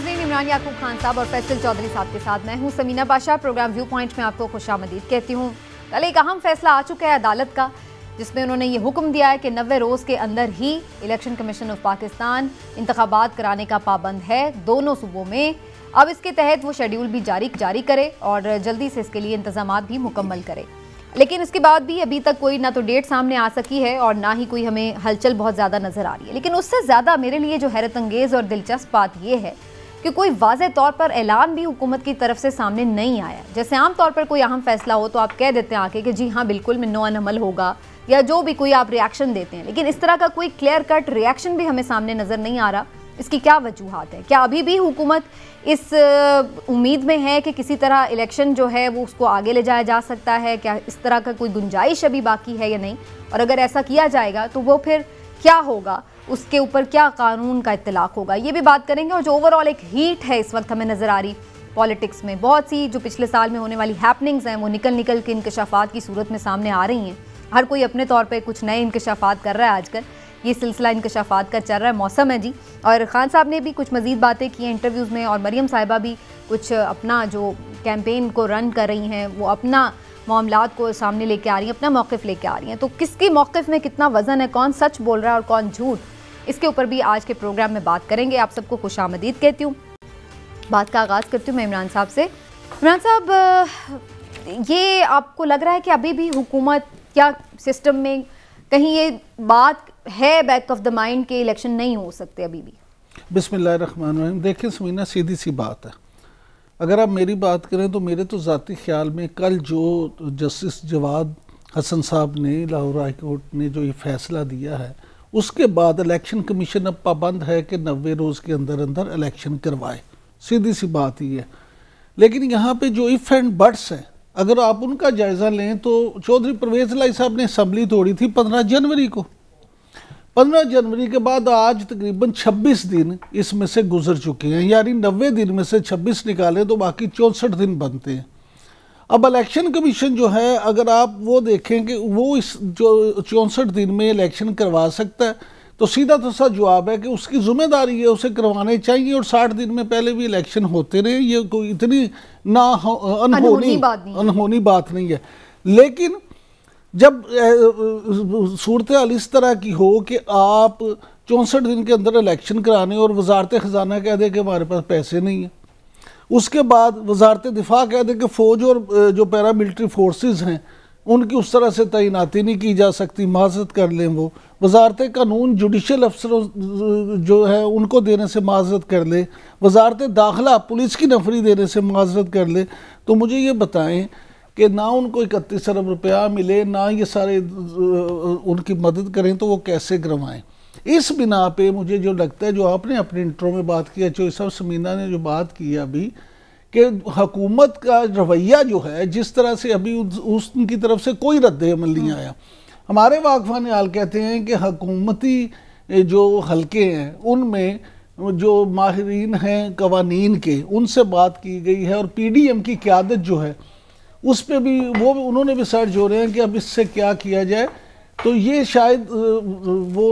नाजरीन इमरान याकूब खान साहब और फैसल चौधरी साहब के साथ मैं हूं समीना बादशाह प्रोग्राम व्यू पॉइंट में आपको खुश आमदीद कहती हूं कल एक अहम फैसला आ चुका है अदालत का जिसमें उन्होंने ये हुक्म दिया है कि नबे रोज़ के अंदर ही इलेक्शन कमीशन ऑफ पाकिस्तान इंतबात कराने का पाबंद है दोनों सूबों में अब इसके तहत वो शेड्यूल भी जारी जारी करे और जल्दी से इसके लिए इंतजाम भी मुकम्मल करे लेकिन इसके बाद भी अभी तक कोई ना तो डेट सामने आ सकी है और ना ही कोई हमें हलचल बहुत ज़्यादा नज़र आ रही है लेकिन उससे ज़्यादा मेरे लिए जो हैरत अंगेज़ और दिलचस्प बात यह है कि कोई वाज तौर पर ऐलान भी हुकूमत की तरफ से सामने नहीं आया जैसे आम तौर पर कोई अहम फैसला हो तो आप कह देते हैं आके कि जी हाँ बिल्कुल मिन्नोन अमल होगा या जो भी कोई आप रिएक्शन देते हैं लेकिन इस तरह का कोई क्लियर कट रिएक्शन भी हमें सामने नज़र नहीं आ रहा इसकी क्या वजूहत है क्या अभी भी हुकूमत इस उम्मीद में है कि किसी तरह इलेक्शन जो है वो उसको आगे ले जाया जा सकता है क्या इस तरह का कोई गुंजाइश अभी बाकी है या नहीं और अगर ऐसा किया जाएगा तो वो फिर क्या होगा उसके ऊपर क्या कानून का इतलाक होगा ये भी बात करेंगे और जो ओवरऑल एक हीट है इस वक्त हमें नज़र आ रही पॉलिटिक्स में बहुत सी जो पिछले साल में होने वाली हैपनिंग्स हैं वो निकल निकल के इंकशाफात की सूरत में सामने आ रही हैं हर कोई अपने तौर पर कुछ नए इंकशाफात कर रहा है आजकल ये सिलसिला इंकशाफात का चल रहा है मौसम है जी और ख़ान साहब ने भी कुछ मज़ीद बातें की हैं इंटरव्यूज़ में और मरीम साहिबा भी कुछ अपना जो कैंपेन को रन कर रही हैं वो अपना मामला को सामने लेके आ रही हैं अपना मौक़ लेके आ रही हैं तो किसके मौक़ में कितना वज़न है कौन सच बोल रहा है और कौन झूठ इसके ऊपर भी आज के प्रोग्राम में बात करेंगे आप सबको खुश आमदीद कहती हूँ बात का आगाज़ करती हूँ मैं इमरान साहब से इमरान साहब ये आपको लग रहा है कि अभी भी हुकूमत या सिस्टम में कहीं ये बात है बैक ऑफ द माइंड के इलेक्शन नहीं हो सकते अभी भी बिसमीम देखिए समीना सीधी सी बात है अगर आप मेरी बात करें तो मेरे तो ज़ाती ख्याल में कल जो जस्टिस जवाद हसन साहब ने लाहौर हाई कोर्ट ने जो ये फैसला दिया है उसके बाद इलेक्शन कमीशन अब पाबंद है कि नबे रोज़ के अंदर अंदर इलेक्शन करवाए सीधी सी बात ही है लेकिन यहाँ पे जो इफ़ एंड बट्स हैं अगर आप उनका जायज़ा लें तो चौधरी परवेज लाई साहब ने असम्बली तोड़ी थी पंद्रह जनवरी को पंद्रह जनवरी के बाद आज तकरीबन छब्बीस दिन इसमें से गुजर चुके हैं यानी नबे दिन में से छब्बीस निकालें तो बाकी चौंसठ दिन बनते हैं अब इलेक्शन कमीशन जो है अगर आप वो देखें कि वो इस जो चौंसठ दिन में इलेक्शन करवा सकता है तो सीधा तो सा जवाब है कि उसकी ज़िम्मेदारी है उसे करवाने चाहिए और साठ दिन में पहले भी इलेक्शन होते रहे ये कोई इतनी ना अनहोनी अनहोनी बात नहीं है लेकिन जब सूरत हाल इस तरह की हो कि आप चौंसठ दिन के अंदर इलेक्शन कराने और वजारत ख़जाना कह दे कि हमारे पास पैसे नहीं हैं उसके बाद वजारत दिफा कह दें कि फ़ौज और जो पैरामिलट्री फोर्स हैं उनकी उस तरह से तैनाती नहीं की जा सकती माजरत कर लें वो वजारत कानून जुडिशल अफसरों जो है उनको देने से माजरत कर ले वजारत दाखिला पुलिस की नफरी देने से माजरत कर ले तो मुझे ये बताएं कि ना उनको इकतीस अरब रुपया मिले ना ये सारे उनकी मदद करें तो वो कैसे करवाएँ इस बिना पे मुझे जो लगता है जो आपने अपने इंटरव्यू में बात की है जो सब समीना ने जो बात की अभी कि हकूमत का रवैया जो है जिस तरह से अभी उस उनकी तरफ से कोई रद्द अमल नहीं हाँ। आया हमारे वाकफान हाल कहते हैं कि हकूमती जो हल्के हैं उनमें जो माहरीन हैं कवानीन के उनसे बात की गई है और पी डी एम की क्यादत जो है उस पर भी वो उन्होंने भी सर्च हो रहे हैं कि अब इससे क्या किया जाए तो ये शायद वो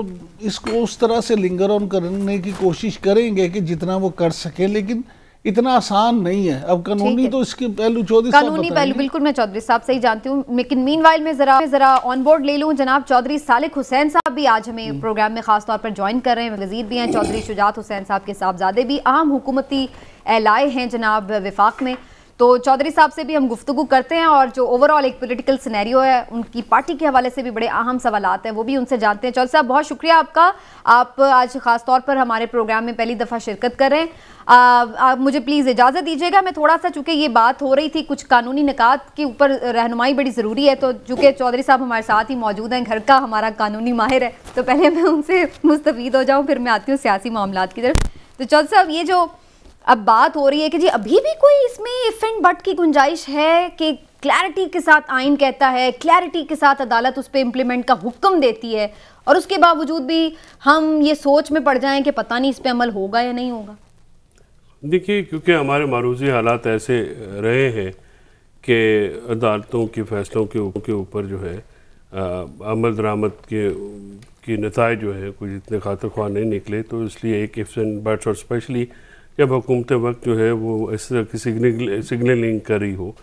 इसको उस तरह से लिंगर ऑन करने की कोशिश करेंगे कि जितना वो कर सके लेकिन इतना आसान नहीं है अब कानूनी तो इसके पहलू चौधरी कानूनी पहलू बिल्कुल मैं चौधरी साहब सही जानती हूँ लेकिन मीन वाइल में जरा जरा ऑन बोर्ड ले लूँ जनाब चौधरी सालिक हुसैन साहब भी आज हमें प्रोग्राम हम्म। में खास तौर पर ज्वाइन कर रहे हैं वजीर भी हैं चौधरी शुजात हुसैन साहब के साहबजादे भी आम हुकूमती एलाए हैं जनाब विफाक में तो चौधरी साहब से भी हम गुफ्तु करते हैं और जो ओवरऑल एक पोलिटिकल सिनेरियो है उनकी पार्टी के हवाले से भी बड़े अहम सवाल हैं वो भी उनसे जानते हैं चौधरी साहब बहुत शुक्रिया आपका आप आज ख़ास तौर पर हमारे प्रोग्राम में पहली दफ़ा शिरकत कर रहे हैं आप, आप मुझे प्लीज़ इजाज़त दीजिएगा मैं थोड़ा सा चूँकि ये बात हो रही थी कुछ कानूनी निकात के ऊपर रहनुमाई बड़ी ज़रूरी है तो चूँकि चौधरी साहब हमारे साथ ही मौजूद हैं घर का हमारा कानूनी माहिर है तो पहले मैं उनसे मुस्तफ़ हो जाऊँ फिर मैं आती हूँ सियासी मामला की तरफ तो चौधरी साहब ये जो अब बात हो रही है कि जी अभी भी कोई इसमें इफ एंड बट की गुंजाइश है कि क्लैरिटी के साथ आइन कहता है क्लैरिटी के साथ अदालत उस पर इम्प्लीमेंट का हुक्म देती है और उसके बावजूद भी हम ये सोच में पड़ जाएं कि पता नहीं इस पर अमल होगा या नहीं होगा देखिए क्योंकि हमारे मारूजी हालात ऐसे रहे हैं कि अदालतों के फैसलों के ऊपर जो है अमल दरामद के की नतज जो है कुछ इतने खातर ख्वाह नहीं निकले तो इसलिए एक इफ्स एंड बट्स और स्पेशली जब हुकूमत वक्त जो है वो इस तरह की सिग्नल सिग्नलिंग रही हो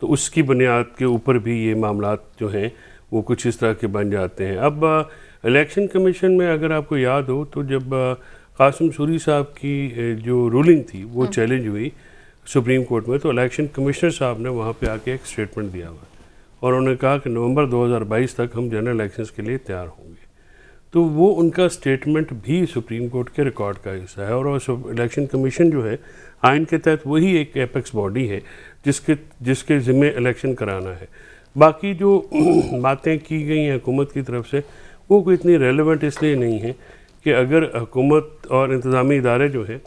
तो उसकी बुनियाद के ऊपर भी ये मामला जो हैं वो कुछ इस तरह के बन जाते हैं अब इलेक्शन कमीशन में अगर आपको याद हो तो जब कासम सूरी साहब की जो रूलिंग थी वो हाँ। चैलेंज हुई सुप्रीम कोर्ट में तो इलेक्शन कमिश्नर साहब ने वहाँ पे आके एक स्टेटमेंट दिया हुआ और उन्होंने कहा कि नवंबर 2022 तक हम जनरल इलेक्शंस के लिए तैयार होंगे तो वो उनका स्टेटमेंट भी सुप्रीम कोर्ट के रिकॉर्ड का हिस्सा है और इलेक्शन कमीशन जो है आइन के तहत वही एक एपेक्स बॉडी है जिसके जिसके ज़िम्मे इलेक्शन कराना है बाकी जो बातें की गई हैं हुकूमत की तरफ से वो कोई इतनी रेलिवेंट इसलिए नहीं है कि अगर हुकूमत और इंतज़ामी इदारे जो हैं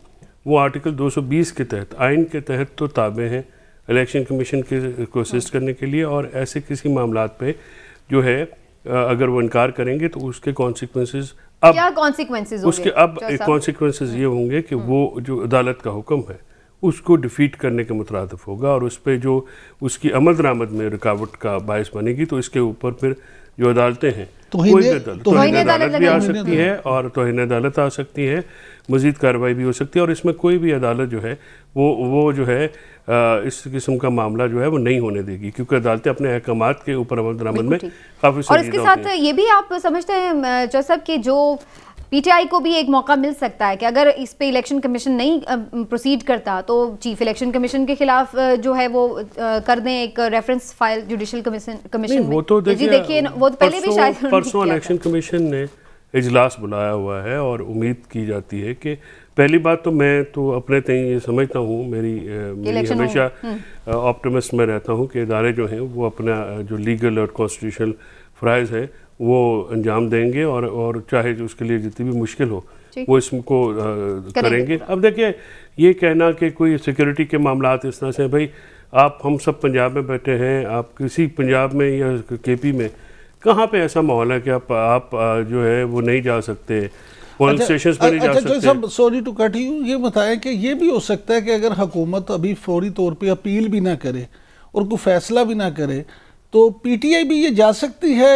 वो आर्टिकल 220 के तहत आइन के तहत तो ताबे हैं इलेक्शन कमीशन के को असिस्ट करने के लिए और ऐसे किसी मामला पे जो है अगर वो इनकार करेंगे तो उसके कॉन्सिक्वेंसेज अब क्या कॉन्सिक्वेंसेज उसके अब कॉन्सिक्वेंसेज ये होंगे कि हम्म। वो जो अदालत का हुक्म है उसको डिफीट करने के मुतरदफ होगा और उस पर जो उसकी अमल दरामद में रुकावट का बायस बनेगी तो इसके ऊपर फिर जो अदालतें हैं तो कोई तोहन तो अदालत भी आ सकती है और तोहन अदालत आ सकती है मजीद कार्रवाई भी हो सकती है और इसमें कोई भी अदालत जो है वो वो जो है इस किस्म का मामला जो है वो नहीं होने देगी क्योंकि अदालतें अपने अहकाम के ऊपर अमल दरामद में काफ़ी और इसके साथ ये भी आप समझते हैं जसब कि जो पीटीआई को भी एक मौका मिल सकता है कि अगर इस पे इलेक्शन कमीशन नहीं प्रोसीड करता तो चीफ इलेक्शन कमीशन के खिलाफ जो है वो कर दें एक रेफरेंस फाइल जुडिशल कमीशन वो तो देखिए वो तो पहले भी शायद परसों इलेक्शन कमीशन ने इजलास बुलाया हुआ है और उम्मीद की जाती है कि पहली बात तो मैं तो अपने तय ये समझता हूँ मेरी, मेरी हमेशा ऑप्टमिस्ट हम्म। में रहता हूँ कि इदारे जो हैं वो अपना जो लीगल और कॉन्स्टिट्यूशनल फ़्राइज़ है वो अंजाम देंगे और और चाहे जो उसके लिए जितनी भी मुश्किल हो वो इसको करेंगे, करेंगे। अब देखिए ये कहना कि कोई सिक्योरिटी के मामला इस तरह से भाई आप हम सब पंजाब में बैठे हैं आप किसी पंजाब में या के में कहाँ पर ऐसा माहौल है कि आप आप जो है वो नहीं जा सकते अच्छा, सॉरी टू कट यू ये बताएं कि ये भी हो सकता है कि अगर हकूमत अभी फौरी तौर पे अपील भी ना करे और कोई फैसला भी ना करे तो पीटीआई भी ये जा सकती है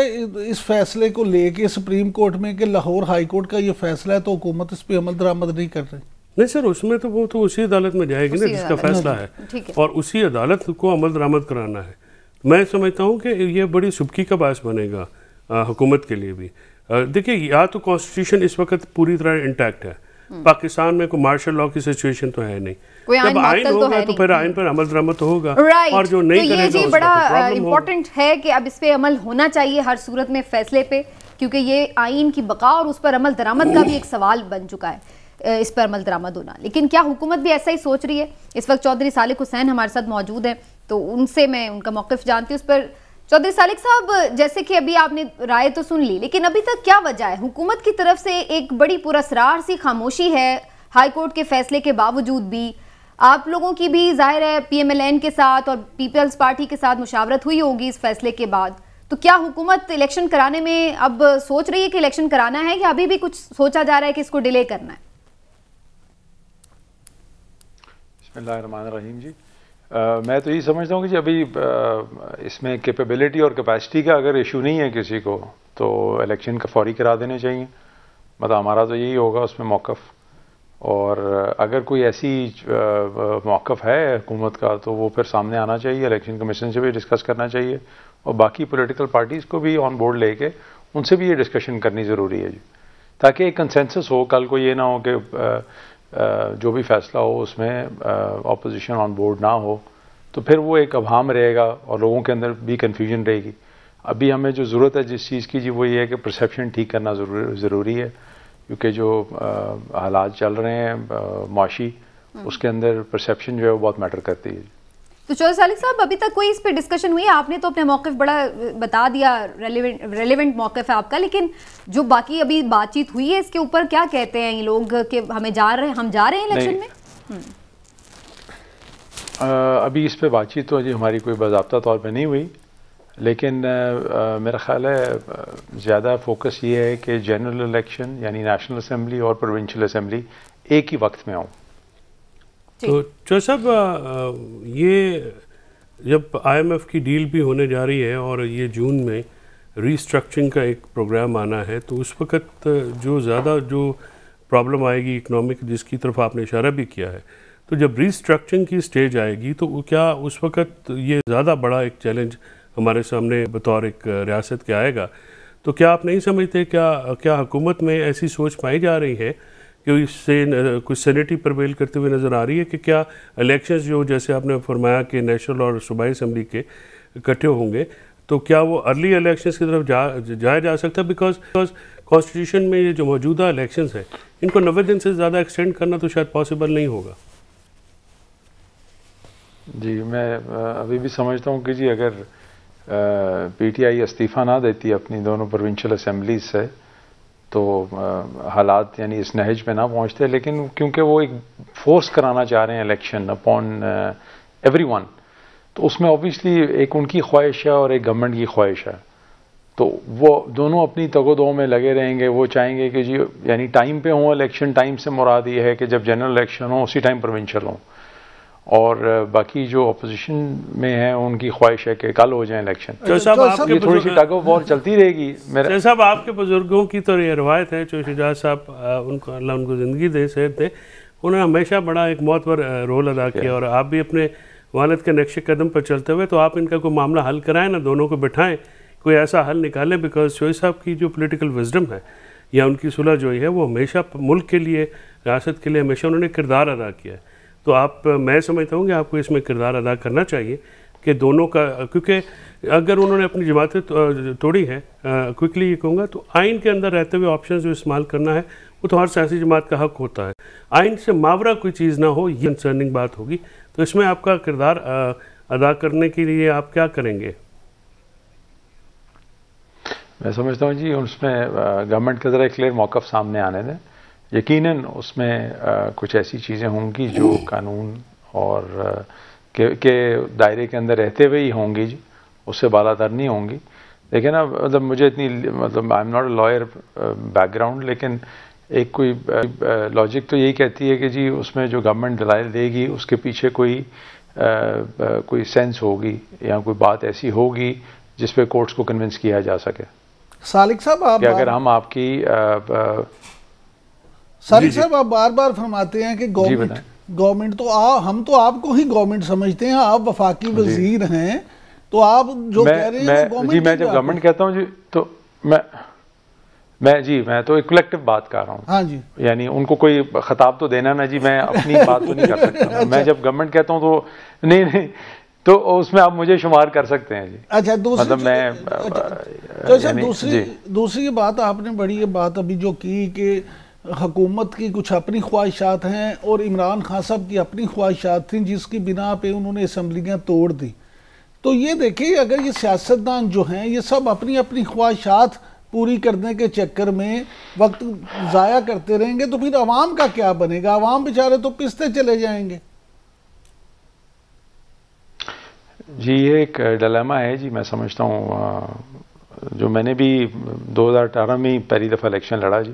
इस फैसले को लेके सुप्रीम कोर्ट में कि लाहौर हाई कोर्ट का ये फैसला है तो हुकूमत इस पर अमल दरामद नहीं कर रही नहीं सर उसमें तो वो तो उसी अदालत में जाएगी ना जिसका फैसला है।, है और उसी अदालत को अमल दरामद कराना है मैं समझता हूँ कि ये बड़ी सुबकी का बायस बनेगा हुकूमत के लिए भी देखिए या तो कॉन्स्टिट्यूशन इस वक्त पूरी तरह इंटैक्ट है हम्म। पाकिस्तान में कोई मार्शल लॉ की सिचुएशन तो है नहीं जब आइन तो होगा तो फिर आइन पर अमल दरामद तो होगा right. और जो नहीं तो ये जी तो बड़ा इम्पोर्टेंट है कि अब इस पे अमल होना चाहिए हर सूरत में फैसले पे क्योंकि ये आइन की बका और उस पर अमल दरामद का भी एक सवाल बन चुका है इस पर अमल दरामद होना लेकिन क्या हुकूमत भी ऐसा ही सोच रही है इस वक्त चौधरी सालिक हुसैन हमारे साथ मौजूद है तो उनसे मैं उनका मौकफ जानती हूँ उस पर चौधरी सालिक साहब जैसे कि अभी आपने राय तो सुन ली लेकिन अभी तक क्या वजह है हुकूमत की तरफ से एक बड़ी पुरसरार सी खामोशी है हाई कोर्ट के फैसले के बावजूद भी आप लोगों की भी जाहिर है पीएमएलएन के साथ और पीपल्स पार्टी के साथ मुशावरत हुई होगी इस फैसले के बाद तो क्या हुकूमत इलेक्शन कराने में अब सोच रही है कि इलेक्शन कराना है या अभी भी कुछ सोचा जा रहा है कि इसको डिले करना है जी मैं तो यही समझता हूँ कि अभी इसमें कैपेबिलिटी और कैपेसिटी का अगर इशू नहीं है किसी को तो इलेक्शन का फौरी करा देने चाहिए मतलब हमारा तो यही होगा उसमें मौक़ और अगर कोई ऐसी मौक़ है हुकूमत का तो वो फिर सामने आना चाहिए इलेक्शन कमीशन से भी डिस्कस करना चाहिए और बाकी पॉलिटिकल पार्टीज़ को भी ऑन बोर्ड लेके उनसे भी ये डिस्कशन करनी ज़रूरी है जी ताकि एक कंसेंसस हो कल को ये ना हो कि जो भी फैसला हो उसमें अपोजिशन ऑन बोर्ड ना हो तो फिर वो एक अभाम रहेगा और लोगों के अंदर भी कन्फ्यूजन रहेगी अभी हमें जो ज़रूरत है जिस चीज़ की जी वो ये है कि परसेप्शन ठीक करना ज़रूरी है क्योंकि जो हालात चल रहे हैं माशी हम्म। उसके अंदर परसेप्शन जो है वो बहुत मैटर करती है तो चौधरी सालिक साहब अभी तक कोई इस पर डिस्कशन हुई आपने तो अपने मौक़ बड़ा बता दिया रेलिवेंट रेलिवेंट मौक़ है आपका लेकिन जो बाकी अभी बातचीत हुई है इसके ऊपर क्या कहते हैं ये लोग कि हमें जा रहे हम जा रहे हैं इलेक्शन में आ, हम्म। अभी इस पर बातचीत तो अभी हमारी कोई बाबा तौर पर नहीं हुई लेकिन आ, मेरा ख्याल है ज़्यादा फोकस ये है कि जनरल इलेक्शन यानी नेशनल असम्बली और प्रोविंशल असम्बली एक ही वक्त में आऊँ तो चौ साहब ये जब आईएमएफ की डील भी होने जा रही है और ये जून में रीस्ट्रक्चरिंग का एक प्रोग्राम आना है तो उस वक़्त जो ज़्यादा जो प्रॉब्लम आएगी इकोनॉमिक जिसकी तरफ आपने इशारा भी किया है तो जब रीस्ट्रक्चरिंग की स्टेज आएगी तो क्या उस वक़्त ये ज़्यादा बड़ा एक चैलेंज हमारे सामने बतौर एक रियासत के आएगा तो क्या आप नहीं समझते क्या क्या हुकूमत में ऐसी सोच पाई जा रही है कि कुछ कोई सैनिटी करते हुए नज़र आ रही है कि क्या इलेक्शंस जो जैसे आपने फरमाया कि नेशनल और सूबाई असम्बली के इकट्ठे होंगे तो क्या वो अर्ली इलेक्शंस की तरफ जा जाया जा सकता है बिकॉज बिकॉज कॉन्स्टिट्यूशन में ये जो मौजूदा इलेक्शंस है इनको नब्बे दिन से ज़्यादा एक्सटेंड करना तो शायद पॉसिबल नहीं होगा जी मैं अभी भी समझता हूँ कि जी अगर पीटीआई इस्तीफ़ा ना देती अपनी दोनों प्रोविंशल असम्बलीज से तो हालात यानी इस नहज पे ना पहुंचते लेकिन क्योंकि वो एक फोर्स कराना चाह रहे हैं इलेक्शन अपॉन एवरी वन तो उसमें ऑब्वियसली एक उनकी ख्वाहिश है और एक गवर्नमेंट की ख्वाहिश है तो वो दोनों अपनी तगोदो में लगे रहेंगे वो चाहेंगे कि जी यानी टाइम पे हो इलेक्शन टाइम से मुराद ये है कि जब जनरल इलेक्शन हो उसी टाइम प्रोविंशियल हों और बाकी जो अपोजिशन में है उनकी ख्वाहिश है कि कल हो जाए इलेक्शन साहब थोड़ी सी टग बहुत चलती रहेगी मेरे साहब आपके बुजुर्गों की तो ये रवायत है जो शिजाज साहब उनको अल्लाह उनको ज़िंदगी दे से दे उन्होंने हमेशा बड़ा एक मौतवर रोल अदा किया और आप भी अपने वालद के नक्श कदम पर चलते हुए तो आप इनका कोई मामला हल कराएं ना दोनों को बिठाएं कोई ऐसा हल निकालें बिकॉज शोई साहब की जो पोलिटिकल विजडम है या उनकी सुलह जो है वो हमेशा मुल्क के लिए रियासत के लिए हमेशा उन्होंने किरदार अदा किया है तो आप मैं समझता हूँ कि आपको इसमें किरदार अदा करना चाहिए कि दोनों का क्योंकि अगर उन्होंने अपनी जमातें तो, तोड़ी है क्विकली ये कहूँगा तो आइन के अंदर रहते हुए ऑप्शन जो इस्तेमाल करना है वो तो हर सियासी जमात का हक होता है आइन से मावरा कोई चीज़ ना हो ये कंसर्निंग बात होगी तो इसमें आपका किरदार अदा करने के लिए आप क्या करेंगे मैं समझता हूँ जी उसमें गवर्नमेंट के ज़रा क्लियर मौका सामने आने दें यकीनन उसमें आ, कुछ ऐसी चीज़ें होंगी जो कानून और के, के दायरे के अंदर रहते हुए ही होंगी जी उससे बालातर नहीं होंगी लेकिन अब मतलब मुझे इतनी मतलब I am not a lawyer background लेकिन एक कोई लॉजिक तो यही कहती है कि जी उसमें जो गवर्नमेंट दलाइल देगी उसके पीछे कोई आ, कोई सेंस होगी या कोई बात ऐसी होगी जिस कोर्ट्स को कन्विंस किया जा सके सालिक साहब आप कि अगर हम आपकी सारी साहब आप बार बार फरमाते हैं कि गवर्नमेंट गवर्नमेंट तो आ, हम तो आपको ही गवर्नमेंट समझते हैं आप वफाकी वजीर हैं तो आप जो मैं, कह रहे हैं मैं, जी मैं जब गवर्नमेंट कहता हूँ जी तो मैं मैं जी मैं तो एक कलेक्टिव बात कर रहा हूँ हाँ जी यानी उनको कोई खताब तो देना ना जी मैं अपनी बात तो नहीं कर सकता अच्छा। मैं जब गवर्नमेंट कहता हूँ तो नहीं नहीं तो उसमें आप मुझे शुमार कर सकते हैं जी अच्छा दूसरी मतलब मैं अच्छा, अच्छा, दूसरी दूसरी बात आपने बड़ी ये बात अभी जो की कि हकूमत की कुछ अपनी ख्वाहिशात हैं और इमरान खान साहब की अपनी ख्वाहिशात थी जिसकी बिना पे उन्होंने असम्बलियाँ तोड़ दी तो ये देखिए अगर ये सियासतदान जो हैं ये सब अपनी अपनी ख्वाहिशात पूरी करने के चक्कर में वक्त ज़ाया करते रहेंगे तो फिर आवाम का क्या बनेगा आवाम बेचारे तो पिसते चले जाएंगे जी ये एक डलामा है जी मैं समझता हूँ जो मैंने भी 2018 में पहली दफ़ा इलेक्शन लड़ा जी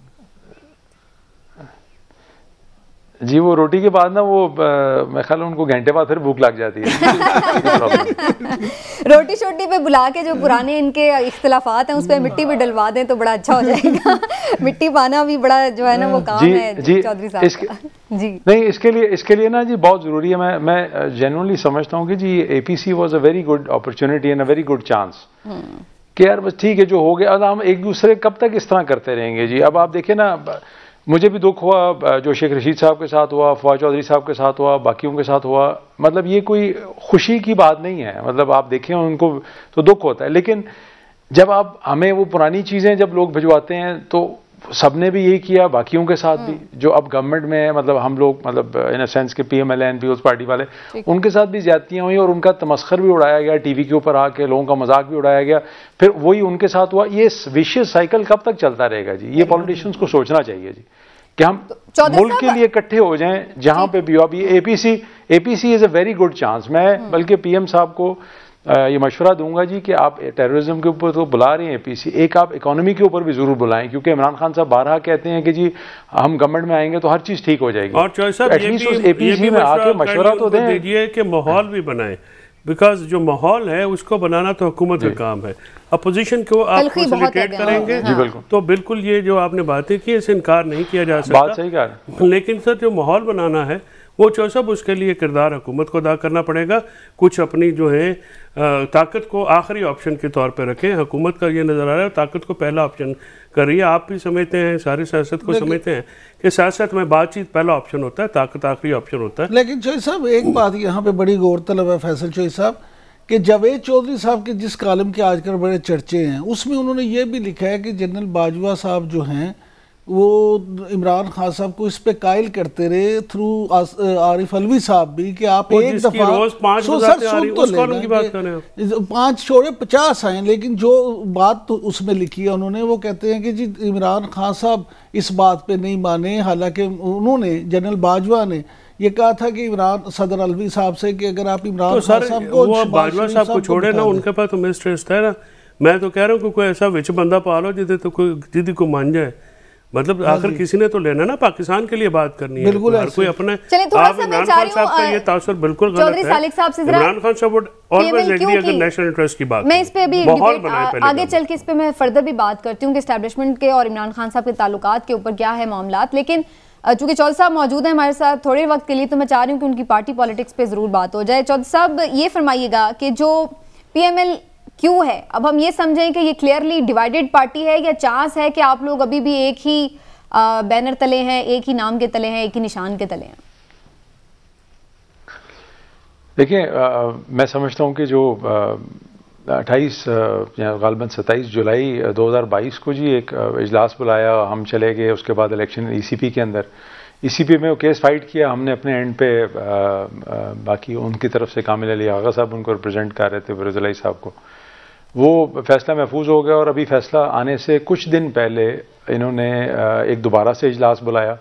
जी वो रोटी के बाद ना वो मैं ख्याल उनको घंटे बाद फिर भूख लग जाती है रोटी शोटी पे बुला के जो पुराने इनके इख्तलाफात हैं उस पर मिट्टी भी डलवा दें तो बड़ा अच्छा हो जाएगा मिट्टी पाना भी बड़ा जो है ना वो काम जी, है जी चौधरी साहब इसके... जी नहीं इसके लिए इसके लिए ना जी बहुत ज़रूरी है मैं मैं जेनरली समझता हूँ कि जी A P C was a very good opportunity and a very good chance कि यार बस ठीक है जो हो गया अब हम एक दूसरे कब तक इस तरह करते रहेंगे जी अब आप देखिए ना मुझे भी दुख हुआ जो शेख रशीद साहब के साथ हुआ फवाज चौधरी साहब के साथ हुआ बाकियों के साथ हुआ मतलब ये कोई खुशी की बात नहीं है मतलब आप देखें उनको तो दुख होता है लेकिन जब आप हमें वो पुरानी चीज़ें जब लोग भिजवाते हैं तो सबने भी यही किया बाकियों के साथ भी हम्म। जो अब गवर्नमेंट में है मतलब हम लोग मतलब इन अ सेंस के पीएमएलएन पीपल्स पार्टी वाले उनके साथ भी ज्यादतियाँ हुई और उनका तमस्कर भी उड़ाया गया टीवी के ऊपर आके लोगों का मजाक भी उड़ाया गया फिर वही उनके साथ हुआ ये विशेष साइकिल कब तक चलता रहेगा जी ये पॉलिटिशियंस को सोचना चाहिए जी कि हम तो मुल्क के लिए इकट्ठे हो जाएं जहां पे भी हो अब ये APC APC is a very good chance मैं हम्म। बल्कि पीएम साहब को ये मशवरा दूंगा जी कि आप टेररिज्म के ऊपर तो बुला रहे हैं पीसी एक आप इकोनॉमी के ऊपर भी जरूर बुलाएं क्योंकि इमरान खान साहब बारह कहते हैं कि जी हम गवर्नमेंट में आएंगे तो हर चीज ठीक हो जाएगी और साहब एटलीस्ट एपीसी में आके मशवरा तो दें दीजिए कि माहौल भी बनाए बिकॉज जो माहौल है उसको बनाना तो हुकूमत का काम है अपोजिशन को आप फैसिलिटेट करेंगे हाँ। बिल्कुल। तो बिल्कुल ये जो आपने बातें की इसे इनकार नहीं किया जा सकता लेकिन सर जो माहौल बनाना है वो चॉइस अब उसके लिए किरदार हुकूमत को अदा करना पड़ेगा कुछ अपनी जो है ताकत को आखिरी ऑप्शन के तौर पर रखें हुकूमत का ये नज़र आ रहा है ताकत को पहला ऑप्शन कर रही है आप भी समझते हैं सारी सियासत को समझते हैं कि सियासत में बातचीत पहला ऑप्शन होता है ताकत आखिरी ऑप्शन होता है लेकिन चोई साहब एक बात यहाँ पर बड़ी गौरतलब है फैसल चोई साहब कि जावेद चौधरी साहब के जिस कालम के आजकल बड़े चर्चे हैं उसमें उन्होंने ये भी लिखा है कि जनरल बाजवा साहब जो हैं वो इमरान खान साहब को इस पे कायल करते रहे थ्रू आरिफ अलवी साहब भी कि आप एक दफा सो सर सुन तो ले पांच छोड़े पचास आए लेकिन जो बात तो उसमें लिखी है उन्होंने वो कहते हैं कि जी इमरान खान साहब इस बात पे नहीं माने हालांकि उन्होंने जनरल बाजवा ने ये कहा था कि इमरान सदर अलवी साहब से कि अगर आप इमरान तो खान साहब को बाजवा साहब को छोड़े ना उनके पास तो मिनिस्टर है ना मैं तो कह रहा हूँ कि कोई ऐसा विच बंदा पा लो जिसे तो कोई जिदी को मान जाए मतलब हाँ आखिर किसी ने तो लेना ना पाकिस्तान के लिए बात करनी है बिल्कुल हर कोई अपने आप इमरान खान साहब ये तासर बिल्कुल गलत है इमरान खान साहब ऑलवेज एग्री अगर नेशनल इंटरेस्ट की बात मैं इस पे अभी आगे चल के इस पे मैं फर्दर भी बात करती हूँ कि स्टैब्लिशमेंट के और इमरान खान साहब के ताल्लुकात के ऊपर क्या है मामला लेकिन चूंकि चौधरी साहब मौजूद हैं हमारे साथ थोड़े वक्त के लिए तो मैं चाह रही हूँ कि उनकी पार्टी पॉलिटिक्स पे ज़रूर बात हो जाए चौधरी साहब ये फरमाइएगा कि जो पीएमएल क्यों है अब हम ये समझें कि ये क्लियरली डिवाइडेड पार्टी है या चांस है कि आप लोग अभी भी एक ही बैनर तले हैं एक ही नाम के तले हैं एक ही निशान के तले हैं देखिए मैं समझता हूँ कि जो अट्ठाईस या गालबन सत्ताईस जुलाई 2022 को जी एक इजलास बुलाया हम चले गए उसके बाद इलेक्शन ईसीपी e के अंदर ईसीपी e में वो केस फाइट किया हमने अपने एंड पे आ, आ, बाकी उनकी तरफ से कामिल अली आगा साहब उनको रिप्रेजेंट कर रहे थे फिरोजलाई साहब को वो फैसला महफूज हो गया और अभी फैसला आने से कुछ दिन पहले इन्होंने एक दोबारा से इजलास बुलाया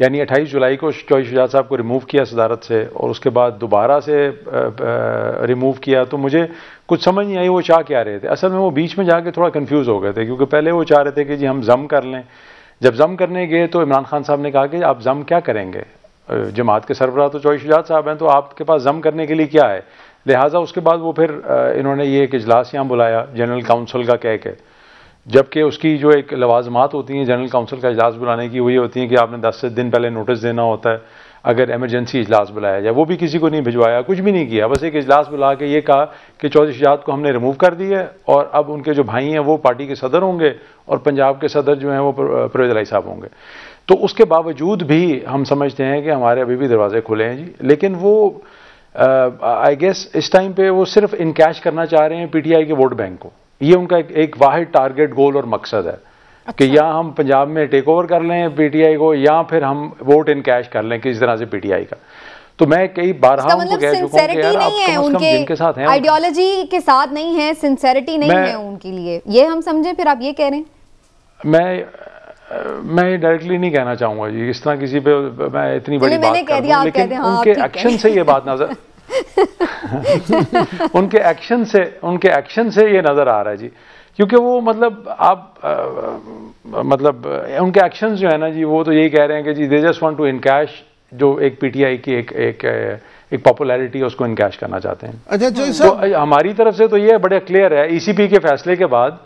यानी अट्ठाईस जुलाई को चौधरी शुजात साहब को रिमूव किया सदारत से और उसके बाद दोबारा से रिमूव किया तो मुझे कुछ समझ नहीं आई वो चाह क्या रहे थे असल में वो बीच में जाके थोड़ा कन्फ्यूज़ हो गए थे क्योंकि पहले वो चाह रहे थे कि जी हम जम कर लें जब जम करने गए तो इमरान खान साहब ने कहा कि आप जम क्या करेंगे जमात के सरबरा तो चौधरी शुजात साहब हैं तो आपके पास जम करने के लिए क्या है लिहाजा उसके बाद वो फिर इन्होंने ये एक इजलास यहाँ बुलाया जनरल काउंसिल का कह के जबकि उसकी जो एक लवाजमात होती हैं जनरल काउंसिल का इजलास बुलाने की वो ये होती हैं कि आपने दस से दिन पहले नोटिस देना होता है अगर एमरजेंसी इजलास बुलाया जाए वो भी किसी को नहीं भिजवाया कुछ भी नहीं किया बस एक इजलास बुला के ये कहा कि चौधरी शिजात को हमने रिमूव कर दिया और अब उनके जो भाई हैं वो पार्टी के सदर होंगे और पंजाब के सदर जो हैं वो प्रवेद अलाई साहब होंगे तो उसके बावजूद भी हम समझते हैं कि हमारे अभी भी दरवाजे खुले हैं जी लेकिन वो आई गेस इस टाइम पे वो सिर्फ इनकैश करना चाह रहे हैं पीटीआई के वोट बैंक को ये उनका एक, एक वाहिद टारगेट गोल और मकसद है अच्छा। कि या हम पंजाब में टेक ओवर कर लें पीटीआई को या फिर हम वोट इन कैश कर लें किस तरह से पीटीआई का तो मैं कई बार हाँ, उनको मतलब कह चुका हूं कि यार उनके साथ हैं आइडियोलॉजी के साथ नहीं है सिंसेरिटी नहीं है उनके लिए ये हम समझे फिर आप ये कह रहे हैं मैं मैं डायरेक्टली नहीं कहना चाहूंगा जी इस तरह किसी पे मैं इतनी बड़ी बात कर दूं, लेकिन हाँ, उनके एक्शन से ये बात नजर उनके एक्शन से उनके एक्शन से ये नजर आ रहा है जी क्योंकि वो मतलब आप आ, मतलब उनके एक्शंस जो है ना जी वो तो यही कह रहे हैं कि जी they just want to encash जो एक पीटीआई की एक एक एक पॉपुलैरिटी है उसको इनकैश करना चाहते हैं अच्छा तो हमारी तरफ से तो ये बड़े क्लियर है ईसीपी e के फैसले के बाद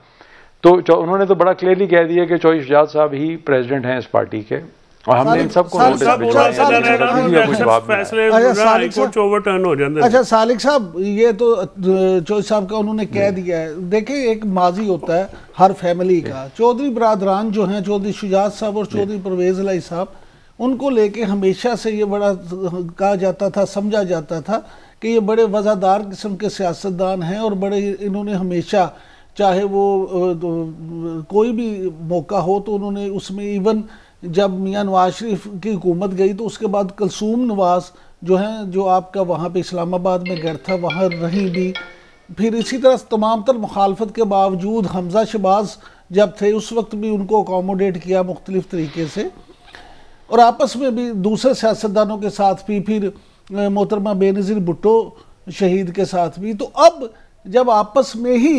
तो उन्होंने तो बड़ा क्लियरली कह दिया कि चौधरी शुजात साहब ही प्रेसिडेंट हैं इस पार्टी के और हमने इन सबको अच्छा, अच्छा सालिक साहब ये तो चौधरी साहब का उन्होंने कह दिया है देखिए एक माजी होता है हर फैमिली का चौधरी बरादरान जो हैं चौधरी शुजात साहब और चौधरी परवेज लाई साहब उनको लेके हमेशा से ये बड़ा कहा जाता था समझा जाता था कि ये बड़े वज़ादार किस्म के सियासतदान हैं और बड़े इन्होंने हमेशा चाहे वो कोई भी मौका हो तो उन्होंने उसमें इवन जब मियाँ नवाज शरीफ की हुकूमत गई तो उसके बाद कलसूम नवाज जो हैं जो आपका वहाँ पे इस्लामाबाद में घर था वहाँ रही भी फिर इसी तरह तमाम तर मुखालफत के बावजूद हमजा शबाज जब थे उस वक्त भी उनको अकोमोडेट किया मुख्तलिफ तरीके से और आपस में भी दूसरे सियासतदानों के साथ भी फिर मोहतरमा बेनज़ीर भुट्टो शहीद के साथ भी तो अब जब आपस में ही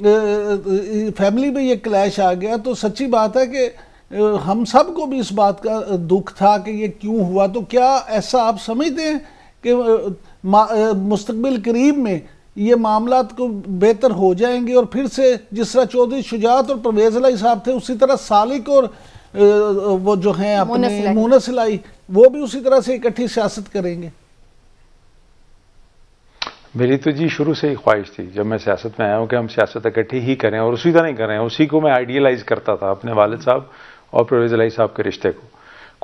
फैमिली में ये क्लैश आ गया तो सच्ची बात है कि हम सब को भी इस बात का दुख था कि ये क्यों हुआ तो क्या ऐसा आप समझते हैं कि मुस्तबिल करीब में ये मामला को बेहतर हो जाएंगे और फिर से जिस तरह चौधरी शुजात और परवेज लाई साहब थे उसी तरह सालिक और वो जो हैं अपने मोनसिलाई वो भी उसी तरह से इकट्ठी सियासत करेंगे मेरी तो जी शुरू से ही ख्वाहिश थी जब मैं सियासत में आया हूँ कि हम सियासत इकट्ठी ही करें और उसी तरह ही करें उसी को मैं आइडियलाइज करता था अपने वालद साहब और परवेज अलाई साहब के रिश्ते को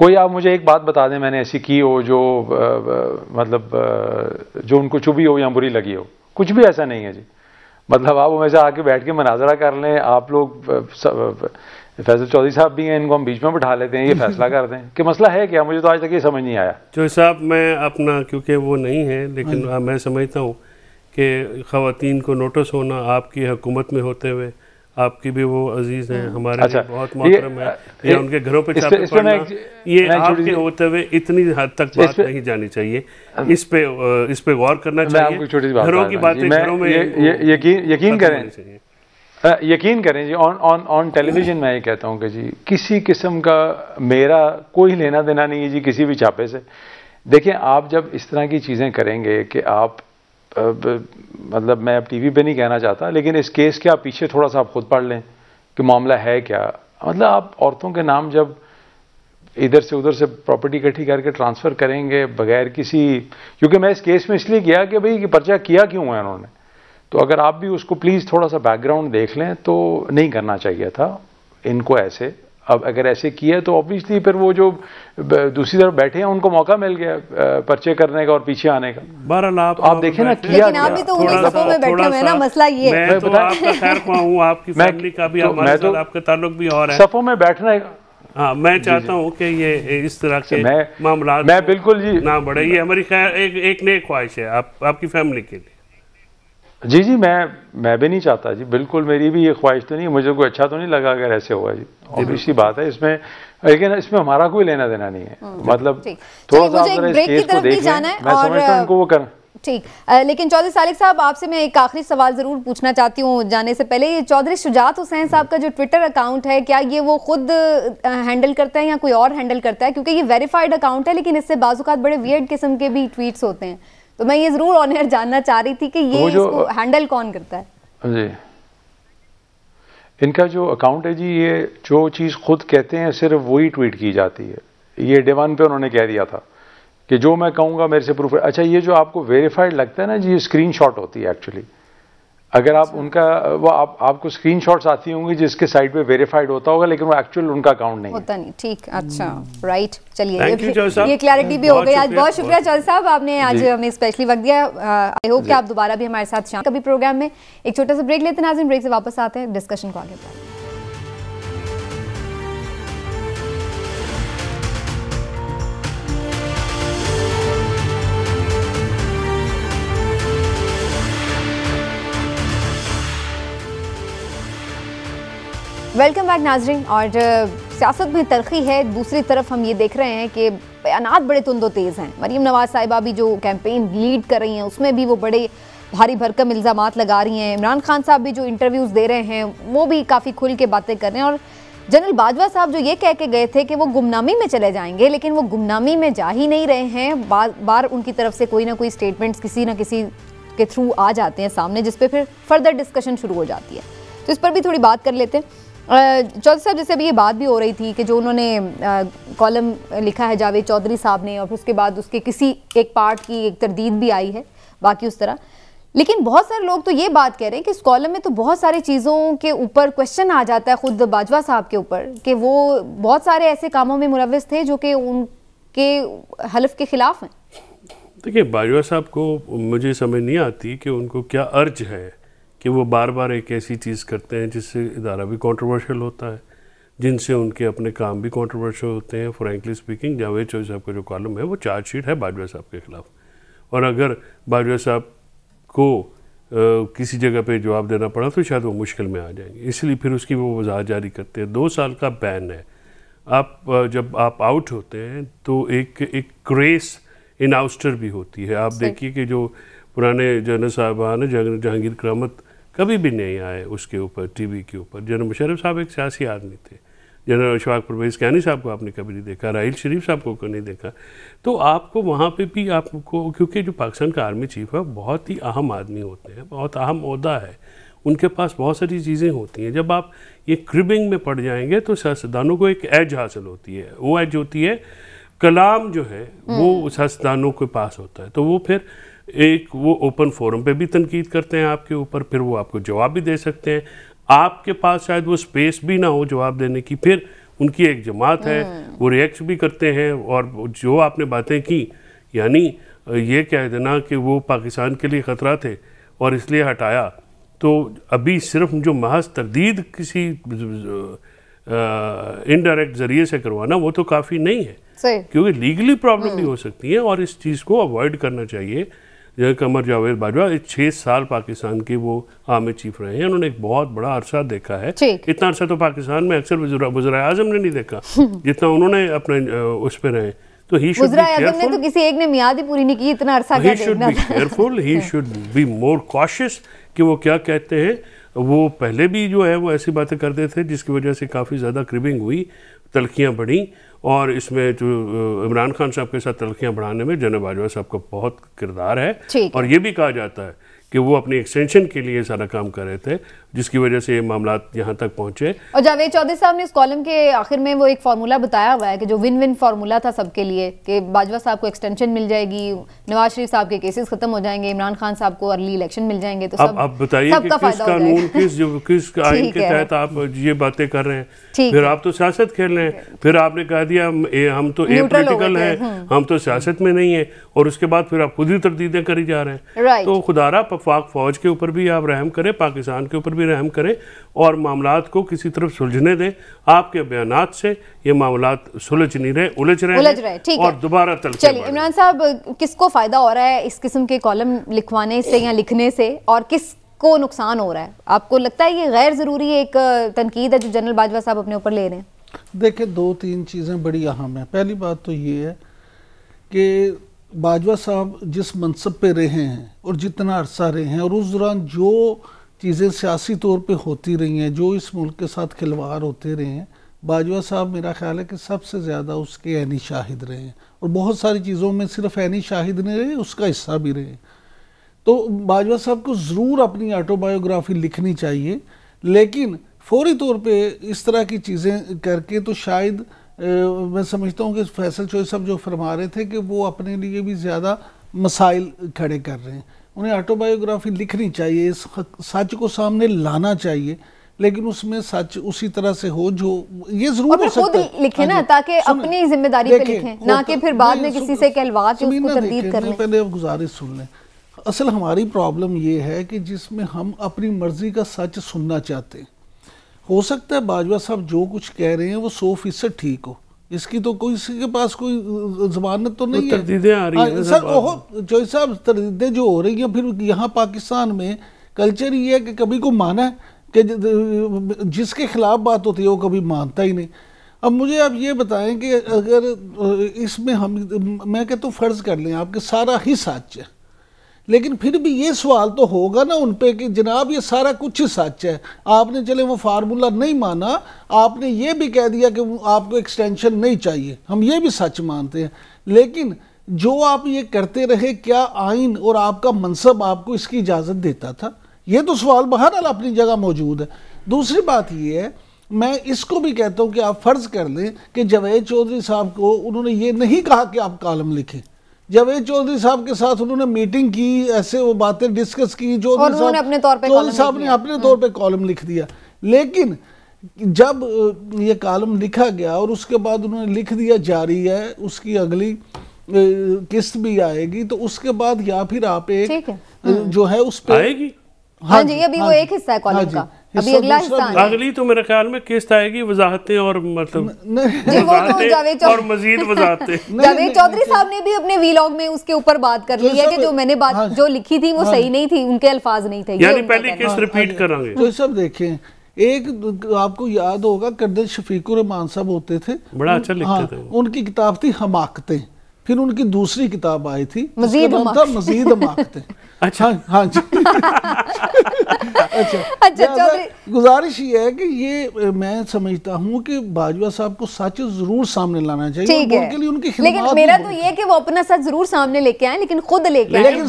कोई आप मुझे एक बात बता दें मैंने ऐसी की हो जो आ, आ, मतलब आ, जो उनको चुभी हो या बुरी लगी हो कुछ भी ऐसा नहीं है जी मतलब आप हमेशा आके बैठ के मनाजरा कर लें आप लोग फैसल चौधरी साहब भी हैं इनको हम बीच में बिठा लेते हैं ये फैसला कर दें कि मसला है क्या मुझे तो आज तक ये समझ नहीं आया चौधरी साहब मैं अपना क्योंकि वो नहीं है लेकिन हाँ मैं समझता हूँ कि खातन को नोटिस होना आपकी हुकूमत में होते हुए आपकी भी वो अजीज़ हैं हाँ। हमारे अच्छा, बहुत मोहतरम है या उनके घरों पे इस पे, इस पे ये आपके होते हुए इतनी हद तक बात पे, नहीं जानी चाहिए इस पे इस पे गौर करना चाहिए घरों की बातें घरों में यकीन करें हाँ, यकीन करें जी ऑन ऑन ऑन टेलीविज़न मैं ये कहता हूँ कि जी किसी किस्म का मेरा कोई लेना देना नहीं है जी किसी भी छापे से देखिए आप जब इस तरह की चीज़ें करेंगे कि आप अब, मतलब मैं अब टीवी पे नहीं कहना चाहता लेकिन इस केस के आप पीछे थोड़ा सा आप खुद पढ़ लें कि मामला है क्या मतलब आप औरतों के नाम जब इधर से उधर से प्रॉपर्टी इकट्ठी करके ट्रांसफ़र करेंगे बगैर किसी क्योंकि मैं इस केस में इसलिए किया कि भाई कि पर्चा किया क्यों है उन्होंने तो अगर आप भी उसको प्लीज़ थोड़ा सा बैकग्राउंड देख लें तो नहीं करना चाहिए था इनको ऐसे अब अगर ऐसे किया तो ऑब्वियसली फिर वो जो दूसरी तरफ बैठे हैं उनको मौका मिल गया पर्चे करने का और पीछे आने का बहरहाल आप, तो आप देखें ना किया लेकिन आप भी तो में बैठे हुए ना मसला ये मैं तो आपका खैर हूँ आपकी फैमिली का भी तो हमारे साथ तो- आपका ताल्लुक भी और है में हाँ मैं चाहता हूँ कि ये इस तरह के अच्छा, मामला मैं बिल्कुल जी ना बढ़े ये हमारी खैर एक एक नेक ख्वाहिश है आप आपकी फैमिली के लिए जी जी मैं मैं भी नहीं चाहता जी बिल्कुल मेरी भी ये ख्वाहिश तो नहीं मुझे कोई अच्छा तो नहीं लगा अगर ऐसे होगा जी ऑब्वियस सी बात है इसमें लेकिन इसमें हमारा कोई लेना देना नहीं है हम्म, मतलब ठीक लेकिन चौधरी सालिक साहब आपसे मैं एक आखिरी सवाल ज़रूर पूछना चाहती हूँ जाने से पहले ये चौधरी शुजात हुसैन साहब का जो ट्विटर अकाउंट है क्या ये वो खुद हैंडल करता है या कोई और हैंडल करता है क्योंकि ये वेरीफाइड अकाउंट है लेकिन इससे बाजूकात बड़े वियर्ड किस्म के भी ट्वीट्स होते हैं तो मैं ये जरूर ऑनर जानना चाह रही थी कि ये तो जो, इसको हैंडल कौन करता है जी इनका जो अकाउंट है जी ये जो चीज़ खुद कहते हैं सिर्फ वही ट्वीट की जाती है ये डेवान पे उन्होंने कह दिया था कि जो मैं कहूंगा मेरे से प्रूफ अच्छा ये जो आपको वेरीफाइड लगता है ना जी ये शॉट होती है एक्चुअली अगर आप उनका वो आप आपको स्क्रीनशॉट्स आती होंगी जिसके साइड पे वेरीफाइड होता होगा लेकिन वो एक्चुअल उनका अकाउंट नहीं होता नहीं ठीक अच्छा राइट चलिए ये क्लैरिटी भी हो गई आज बहुत शुक्रिया चौधरी साहब आपने आज हमें स्पेशली वक्त दिया आई होप कि आप दोबारा भी हमारे साथ शाम कभी प्रोग्राम में एक छोटा सा ब्रेक लेते हैं नाजिन ब्रेक से वापस आते हैं डिस्कशन को आगे बढ़ाते हैं वेलकम बैक नाजरीन और uh, सियासत में तरक्की है दूसरी तरफ हम ये देख रहे हैं कि बयानात बड़े तुंदो तेज़ हैं मरीम नवाज साहिबा भी जो कैंपेन लीड कर रही हैं उसमें भी वो बड़े भारी भरकम इल्ज़ाम लगा रही हैं इमरान खान साहब भी जो इंटरव्यूज़ दे रहे हैं वो भी काफ़ी खुल के बातें कर रहे हैं और जनरल बाजवा साहब जो ये कह के गए थे कि वो गुमनामी में चले जाएंगे लेकिन वो गुमनामी में जा ही नहीं रहे हैं बार बार उनकी तरफ से कोई ना कोई स्टेटमेंट्स किसी ना किसी के थ्रू आ जाते हैं सामने जिस पर फिर फर्दर डिस्कशन शुरू हो जाती है तो इस पर भी थोड़ी बात कर लेते हैं चौधरी साहब जैसे अभी ये बात भी हो रही थी कि जो उन्होंने कॉलम लिखा है जावेद चौधरी साहब ने और फिर उसके बाद उसके किसी एक पार्ट की एक तरदीद भी आई है बाकी उस तरह लेकिन बहुत सारे लोग तो ये बात कह रहे हैं कि इस कॉलम में तो बहुत सारी चीज़ों के ऊपर क्वेश्चन आ जाता है ख़ुद बाजवा साहब के ऊपर कि वो बहुत सारे ऐसे कामों में मुलविस थे जो कि उनके हलफ के ख़िलाफ़ हैं देखिए बाजवा साहब को मुझे समझ नहीं आती कि उनको क्या अर्ज है कि वो बार बार एक ऐसी चीज़ करते हैं जिससे इदारा भी कंट्रोवर्शियल होता है जिनसे उनके अपने काम भी कॉन्ट्रोवर्शियल होते हैं फ्रैंकली स्पीकिंग जावेद चौधरी साहब का जो कॉलम है वो चार्जशीट है बाजवा साहब के ख़िलाफ़ और अगर बाजवा साहब को आ, किसी जगह पे जवाब देना पड़ा तो शायद वो मुश्किल में आ जाएंगे इसलिए फिर उसकी वो वजह जारी करते हैं दो साल का बैन है आप जब आप आउट होते हैं तो एक एक क्रेस इन आउस्टर भी होती है आप देखिए कि जो पुराने जनरल साहबान जहांगीर करामत कभी भी नहीं आए उसके ऊपर टीवी के ऊपर जनरल मुशरफ साहब एक सियासी आदमी थे जनरल अशफाक परवेज कैनी साहब को आपने कभी नहीं देखा राहल शरीफ साहब को नहीं देखा तो आपको वहाँ पे भी आपको क्योंकि जो पाकिस्तान का आर्मी चीफ है बहुत ही अहम आदमी होते हैं बहुत अहम अहदा है उनके पास बहुत सारी चीज़ें होती हैं जब आप ये क्रिबिंग में पड़ जाएंगे तो सियासतदानों को एक एज हासिल होती है वो एज होती है कलाम जो है वो हम्म। सियासतदानों के पास होता है तो वो फिर एक वो ओपन फोरम पे भी तनकीद करते हैं आपके ऊपर फिर वो आपको जवाब भी दे सकते हैं आपके पास शायद वो स्पेस भी ना हो जवाब देने की फिर उनकी एक जमात है वो रिएक्ट हम्म। भी करते हैं और जो आपने बातें की यानी ये कह देना कि वो पाकिस्तान के लिए ख़तरा थे और इसलिए हटाया तो अभी सिर्फ जो महज तरदीद किसी इनडायरेक्ट ज़रिए से करवाना वो तो काफ़ी नहीं है क्योंकि लीगली प्रॉब्लम भी हम्म। हो सकती है और इस चीज़ को अवॉइड करना चाहिए जगह कमर जावेद बाजवा छः साल पाकिस्तान के वो आर्मी चीफ रहे हैं उन्होंने एक बहुत बड़ा अरसा देखा है इतना अरसा तो पाकिस्तान में अक्सर वजरा आजम ने नहीं देखा जितना उन्होंने अपने उस पर रहे तो ही शुड बी केयरफुल तो किसी एक ने मियाद ही पूरी नहीं की इतना अरसा he should be careful he should be more cautious कि वो क्या कहते हैं वो पहले भी जो है वो ऐसी बातें करते थे जिसकी वजह से काफ़ी ज़्यादा क्रिबिंग हुई तलखियाँ बढ़ी और इसमें जो इमरान खान साहब के साथ तलखियाँ बढ़ाने में जनरल बाजवा साहब का बहुत किरदार है और ये भी कहा जाता है कि वो अपनी एक्सटेंशन के लिए सारा काम कर रहे थे जिसकी वजह से ये मामला यहाँ तक पहुँचे और जावेद चौधरी साहब ने इस कॉलम के आखिर में वो एक फार्मूला बताया हुआ है कि जो विन विन फार्मूला था सबके लिए कि बाजवा साहब को एक्सटेंशन मिल जाएगी नवाज शरीफ साहब के केसेस खत्म हो जाएंगे इमरान खान साहब को अर्ली इलेक्शन मिल जाएंगे तो सब, आप बताइए कि किस कानून किस किस आइन के तहत आप ये बातें कर रहे हैं फिर आप तो सियासत खेल रहे हैं फिर आपने कह दिया हम तो ए पोलिटिकल है हम्म। हम तो सियासत में नहीं है और उसके बाद फिर आप खुद ही तरदीदें करी जा रहे हैं तो खुदारा फौज के ऊपर भी आप रहम करें पाकिस्तान के ऊपर भी रहम करें और मामला को किसी तरफ सुलझने दें आपके बयान से ये मामला सुलझ नहीं रहे उलझ रहे उलझ रहे ठीक और दोबारा तल चलिए इमरान साहब किसको फायदा हो रहा है इस किस्म के कॉलम लिखवाने से या लिखने से और किस को नुकसान हो रहा है आपको लगता है ये गैर ज़रूरी एक तनकीद है जो जनरल बाजवा साहब अपने ऊपर ले रहे हैं देखिए दो तीन चीज़ें बड़ी अहम हैं पहली बात तो ये है कि बाजवा साहब जिस मनसब पे रहे हैं और जितना अरसा रहे हैं और उस दौरान जो चीज़ें सियासी तौर पे होती रही हैं जो इस मुल्क के साथ खिलवाड़ होते रहे हैं बाजवा साहब मेरा ख्याल है कि सबसे ज़्यादा उसके ऐनी शाहिद रहे हैं और बहुत सारी चीज़ों में सिर्फ ऐनी शाहिद नहीं रहे उसका हिस्सा भी रहे तो बाजवा साहब को ज़रूर अपनी ऑटोबायोग्राफी लिखनी चाहिए लेकिन फौरी तौर पर इस तरह की चीज़ें करके तो शायद मैं समझता हूँ कि फैसल चोई साहब जो फरमा रहे थे कि वो अपने लिए भी ज़्यादा मसाइल खड़े कर रहे हैं उन्हें ऑटोबायोग्राफी लिखनी चाहिए सच को सामने लाना चाहिए लेकिन उसमें सच उसी तरह से हो जो ये जरूर हो सकता है लिखे ना हाँ ताकि अपनी जिम्मेदारी पे लिखें ना कि फिर बाद में किसी से कहलवा के उसको तर्दीद कर लें पहले आप गुजारिश सुन लें असल हमारी प्रॉब्लम ये है कि जिसमें हम अपनी मर्जी का सच सुनना चाहते हैं हो सकता है बाजवा साहब जो कुछ कह रहे हैं वो सौ फीसद ठीक हो इसकी तो कोई किसी के पास कोई जमानत तो नहीं है आ रही हाँ, हैं सर ओहो जो साहब तरदीदें जो हो रही हैं फिर यहाँ पाकिस्तान में कल्चर ये है कि कभी को माना है कि जिसके खिलाफ बात होती है वो कभी मानता ही नहीं अब मुझे आप ये बताएं कि अगर इसमें हम मैं कहता तो हूँ फ़र्ज़ कर लें आपके सारा ही सच है लेकिन फिर भी ये सवाल तो होगा ना उन पर कि जनाब ये सारा कुछ ही सच है आपने चले वो फार्मूला नहीं माना आपने ये भी कह दिया कि आपको एक्सटेंशन नहीं चाहिए हम ये भी सच मानते हैं लेकिन जो आप ये करते रहे क्या आइन और आपका मनसब आपको इसकी इजाज़त देता था ये तो सवाल बहरहाल अपनी जगह मौजूद है दूसरी बात ये है मैं इसको भी कहता हूँ कि आप फ़र्ज़ कर लें कि जवेद चौधरी साहब को उन्होंने ये नहीं कहा कि आप कॉलम लिखें जावेद चौधरी साहब के साथ उन्होंने मीटिंग की ऐसे वो बातें डिस्कस की जो चौधरी साहब ने अपने तौर पर कॉलम लिख दिया लेकिन जब ये कॉलम लिखा गया और उसके बाद उन्होंने लिख दिया जारी है उसकी अगली किस्त भी आएगी तो उसके बाद या फिर आप एक हम्म। जो है उस पर आएगी हाँ, हाँ जी अभी हाँ वो एक हिस्सा है कॉलम हाँ का अभी अगला हिस्सा अगली तो मेरे ख्याल में किस्त आएगी वजाहते और मतलब वजाहते तो और मजीद वजाहते जावेद चौधरी साहब ने भी अपने वीलॉग में उसके ऊपर बात कर ली है कि जो मैंने बात हाँ। जो लिखी थी वो हाँ। सही नहीं थी उनके अल्फाज नहीं थे यानी पहले किस्त रिपीट करेंगे तो सब देखें एक आपको याद होगा करदे शफीकुर रहमान साहब होते थे बड़ा अच्छा लिखते हाँ, थे उनकी किताब थी हमाकतें फिर उनकी दूसरी किताब आई थी मजीद था मजीद मांगते अच्छा हाँ, हाँ जी अच्छा अच्छा गुजारिश ये है कि ये मैं समझता हूँ कि बाजवा साहब को सच जरूर सामने लाना चाहिए उनके लिए उनकी लेकिन मेरा तो ये कि वो अपना सच जरूर सामने लेके आए लेकिन खुद लेके आए लेकिन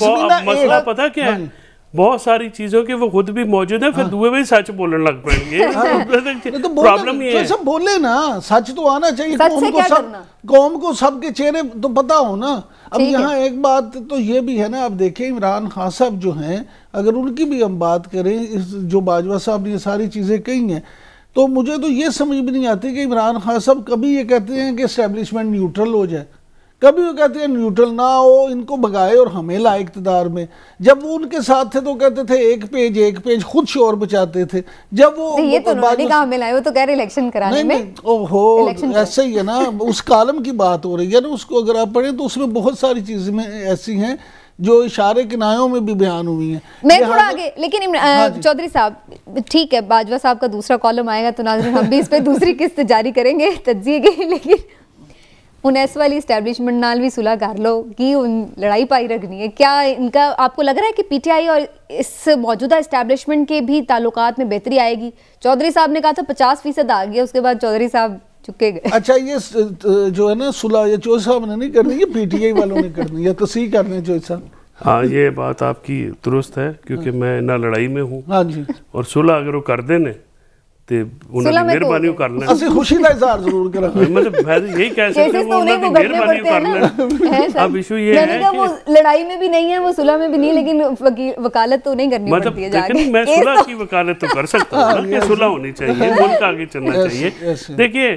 मसला पता क्या है हाँ बहुत सारी चीजों के वो खुद भी मौजूद है फिर हाँ। दुए में सच बोलने लग पड़ेंगे हाँ। तो प्रॉब्लम तो ये तो है सब बोले ना सच तो आना चाहिए कौम को सब कौम को सबके चेहरे तो पता हो ना अब यहाँ एक बात तो ये भी है ना आप देखें इमरान खान साहब जो हैं अगर उनकी भी हम बात करें इस जो बाजवा साहब ने सारी चीज़ें कही हैं तो मुझे तो ये समझ भी नहीं आती कि इमरान खान साहब कभी ये कहते हैं कि इस्टेब्लिशमेंट न्यूट्रल हो जाए कभी वो कहते हैं न्यूट्रल ना हो इनको भगाए और हमें ला इकतदार में जब वो उनके साथ थे तो कहते थे एक पेज एक पेज खुद शोर बचाते थे जब वो ये तो वो तो कह रहे इलेक्शन कराने में ओहो ऐसे ही है ना उस कालम की बात हो रही है ना उसको अगर आप पढ़ें तो उसमें बहुत सारी चीज़ें ऐसी हैं जो इशारे किनायों में भी बयान हुई है मैं थोड़ा आगे लेकिन हाँ चौधरी साहब ठीक है बाजवा साहब का दूसरा कॉलम आएगा तो नाजरन हम भी इस पर दूसरी किस्त जारी करेंगे तजिए लेकिन ਹੁਣ ਇਸ ਵਾਲੀ ਐਸਟੈਬਲਿਸ਼ਮੈਂਟ ਨਾਲ ਵੀ ਸੁਲਾ ਕਰ ਲਓ ਕਿ लड़ाई पाई रखनी है क्या इनका आपको लग रहा है कि पीटीआई और इस मौजूदा इस्टेब्लिशमेंट के भी ताल्लुकात में बेहतरी आएगी चौधरी साहब ने कहा था पचास फीसद आ गया उसके बाद चौधरी साहब चुके गए अच्छा ये जो है ना सुलह या चौधरी साहब ने नहीं करनी ये पीटीआई वालों ने करनी या तस्ह करनी चौधरी साहब हाँ ये बात आपकी दुरुस्त है क्योंकि हाँ। मैं ना लड़ाई में हूँ हाँ और सुलह अगर वो कर देने ਤੇ अब है लड़ाई में भी नहीं है वो लेकिन वकालत तो नहीं करनी कर सकता आगे चलना चाहिए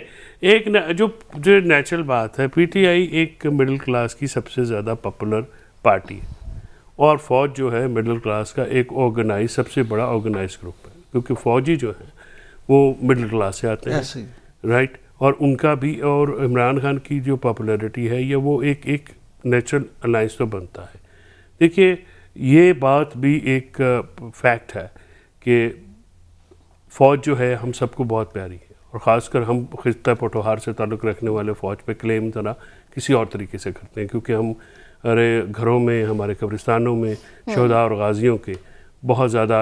एक जो जो नेचुरल बात है पीटीआई एक मिडिल क्लास की सबसे ज़्यादा पॉपुलर पार्टी है और फौज जो है मिडिल क्लास का एक ऑर्गेनाइज सबसे बड़ा ऑर्गेनाइज ग्रुप है क्योंकि फौजी जो है वो मिडिल क्लास से आते हैं राइट और उनका भी और इमरान खान की जो पॉपुलैरिटी है ये वो एक एक नेचुरल अलाइंस तो बनता है देखिए ये बात भी एक फैक्ट है कि फ़ौज जो है हम सबको बहुत प्यारी है और ख़ासकर हम खिस्ता पटोहार से ताल्लुक़ रखने वाले फ़ौज पे क्लेम ज़रा तो किसी और तरीके से करते हैं क्योंकि हम अरे घरों में हमारे कब्रिस्तानों में हम्म। शहदा और गाज़ियों के बहुत ज़्यादा